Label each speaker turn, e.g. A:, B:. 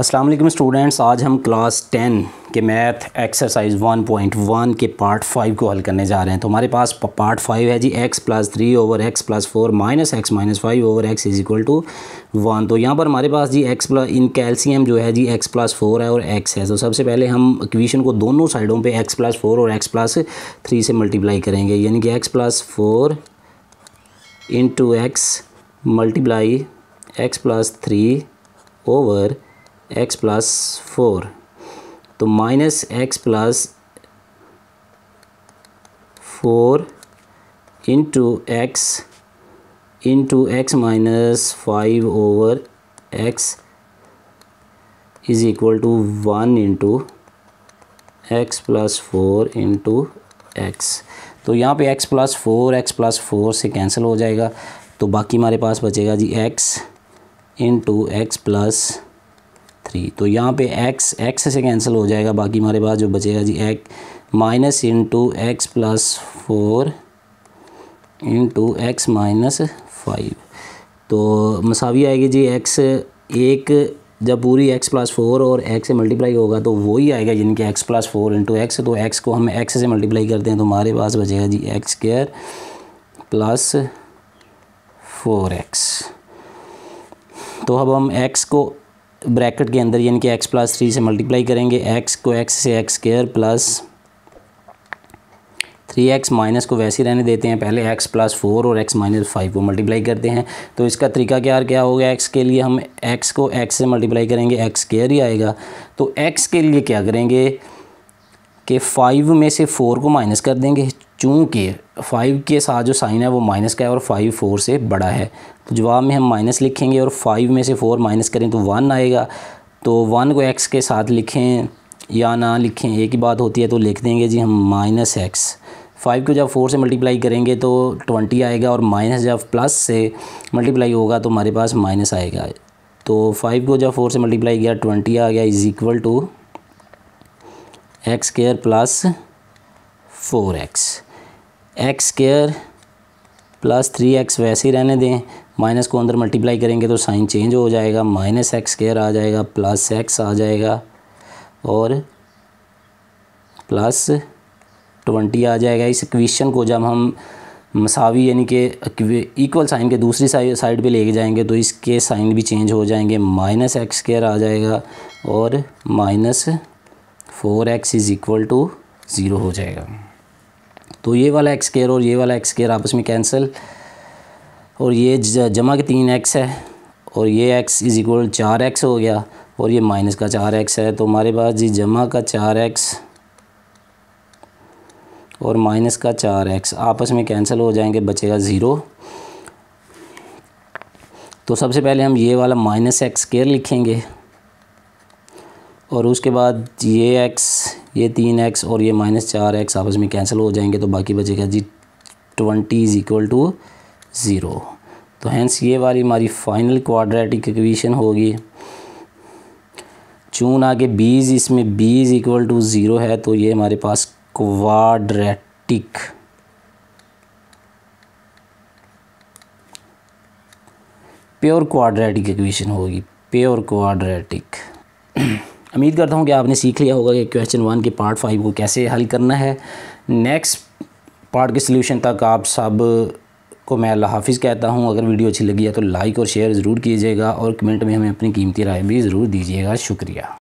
A: अस्सलाम वालेकुम स्टूडेंट्स आज हम क्लास टेन के math exercise one point one के पार्ट फाइव को हल करने जा रहे हैं तो हमारे पास पार्ट फाइव है जी x plus three over x plus four minus x minus five over x is equal to one तो यहाँ पर हमारे पास जी एक्स प्लस इन कैल्शियम जो है जी एक्स प्लस फोर है और एक्स है तो सबसे पहले हम इक्वेशन को दोनों साइडों पर एक्स प्लस फोर और एक्स प्लस थ्री से मल्टीप्लाई करेंगे यानी कि x plus four into x multiply x plus three over x plus four तो minus x plus four into x into x minus five over x is equal to one into x plus four into x तो यहाँ पे x plus four x plus four से cancel हो जाएगा तो बाकी हमारे पास बचेगा जी x into x plus three तो यहाँ पे एक्स एक्स से कैंसिल हो जाएगा बाकी हमारे पास जो बचेगा जी एक minus into x plus four into x minus five तो मसावी आएगी जी एक्स एक जब पूरी एक्स प्लस फोर और एक्स से मल्टीप्लाई होगा तो वही आएगा जिनके x plus four into x तो एक्स को हम एक्स से मल्टीप्लाई करते हैं तो हमारे पास बचेगा जी x square plus four x तो अब हम एक्स को ब्रैकेट के अंदर यानी कि एक्स प्लस थ्री से मल्टीप्लाई करेंगे एक्स को एक्स से x square plus three x minus को वैसे ही रहने देते हैं पहले एक्स प्लस फोर और एक्स माइनस फाइव को मल्टीप्लाई करते हैं तो इसका तरीका क्या क्या होगा एक्स के लिए हम एक्स को एक्स से मल्टीप्लाई करेंगे एक्स स्केयर ही आएगा तो एक्स के लिए क्या करेंगे कि फाइव में से फ़ोर को माइनस कर देंगे चूँकि फाइव के साथ जो साइन है वो माइनस का है और फाइव फोर से बड़ा है तो जवाब में हम माइनस लिखेंगे और फाइव में से फोर माइनस करें तो वन आएगा तो वन को एक्स के साथ लिखें या ना लिखें एक ही बात होती है तो लिख देंगे जी हम माइनस एक्स फाइव को जब फोर से मल्टीप्लाई करेंगे तो ट्वेंटी आएगा और माइनस जब प्लस से मल्टीप्लाई होगा तो हमारे पास माइनस आएगा तो फाइव को जब फोर से मल्टीप्लाई किया ट्वेंटी आ गया is equal to x square plus four x x square plus three x वैसे ही रहने दें माइनस को अंदर मल्टीप्लाई करेंगे तो साइन चेंज हो जाएगा माइनस एक्स स्केयर आ जाएगा प्लस एक्स आ जाएगा और प्लस ट्वेंटी आ जाएगा इस इक्वेशन को जब हम मसावी यानी कि इक्वल साइन के दूसरी साइड पे लेके जाएंगे तो इसके साइन भी चेंज हो जाएंगे माइनस एक्स स्केयर आ जाएगा और minus four x is equal to zero हो जाएगा तो ये वाला एक्स केयर और ये वाला एक्स केयर आपस में कैंसिल और ये जमा के तीन एक्स है और ये एक्स इज इक्वल चार एक्स हो गया और ये माइनस का चार एक्स है तो हमारे पास जी जमा का चार एक्स और माइनस का चार एक्स आपस में कैंसिल हो जाएंगे बचेगा ज़ीरो तो सबसे पहले हम ये वाला माइनस एक्स केयर लिखेंगे और उसके बाद ये एक्स ये तीन एक्स और ये माइनस चार एक्स आपस में कैंसिल हो जाएंगे तो बाकी बचेगा जी twenty is equal to zero तो हैंस ये वाली हमारी फाइनल क्वाड्रेटिक इक्वेशन होगी चून आगे बीज इसमें बीज इक्वल टू ज़ीरो है तो ये हमारे पास क्वाड्रेटिक प्योर क्वाड्रेटिक इक्वेशन होगी प्योर क्वाड्रेटिक उम्मीद करता हूँ कि आपने सीख लिया होगा कि क्वेश्चन वन के पार्ट फाइव को कैसे हल करना है नेक्स्ट पार्ट के सोल्यूशन तक आप सब को मैं अल्लाह हाफिज़ कहता हूँ अगर वीडियो अच्छी लगी है तो लाइक और शेयर ज़रूर कीजिएगा और कमेंट में हमें अपनी कीमती राय भी ज़रूर दीजिएगा शुक्रिया